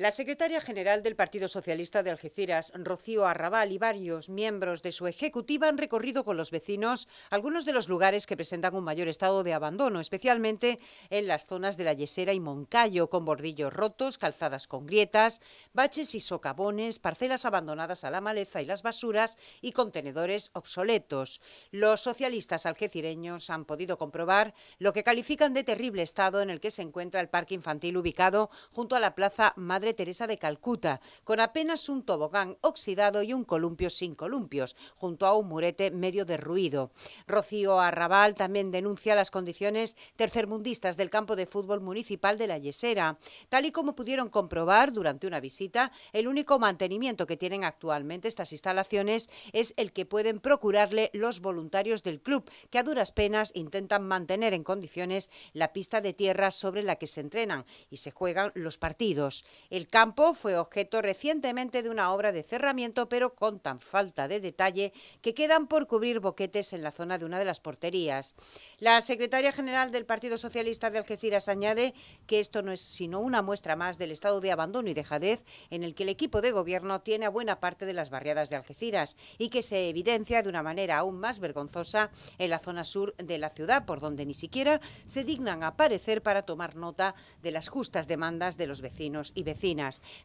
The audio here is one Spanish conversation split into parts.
La secretaria general del Partido Socialista de Algeciras, Rocío Arrabal, y varios miembros de su ejecutiva han recorrido con los vecinos algunos de los lugares que presentan un mayor estado de abandono, especialmente en las zonas de la Yesera y Moncayo, con bordillos rotos, calzadas con grietas, baches y socavones, parcelas abandonadas a la maleza y las basuras y contenedores obsoletos. Los socialistas algecireños han podido comprobar lo que califican de terrible estado en el que se encuentra el parque infantil ubicado junto a la Plaza Madre Teresa de Calcuta, con apenas un tobogán oxidado y un columpio sin columpios, junto a un murete medio derruido. Rocío Arrabal también denuncia las condiciones tercermundistas del campo de fútbol municipal de La Yesera, tal y como pudieron comprobar durante una visita, el único mantenimiento que tienen actualmente estas instalaciones es el que pueden procurarle los voluntarios del club, que a duras penas intentan mantener en condiciones la pista de tierra sobre la que se entrenan y se juegan los partidos. El campo fue objeto recientemente de una obra de cerramiento, pero con tan falta de detalle que quedan por cubrir boquetes en la zona de una de las porterías. La secretaria general del Partido Socialista de Algeciras añade que esto no es sino una muestra más del estado de abandono y dejadez en el que el equipo de gobierno tiene a buena parte de las barriadas de Algeciras y que se evidencia de una manera aún más vergonzosa en la zona sur de la ciudad, por donde ni siquiera se dignan aparecer para tomar nota de las justas demandas de los vecinos y vecinas.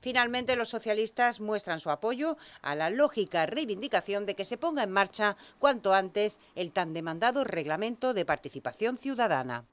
Finalmente, los socialistas muestran su apoyo a la lógica reivindicación de que se ponga en marcha cuanto antes el tan demandado reglamento de participación ciudadana.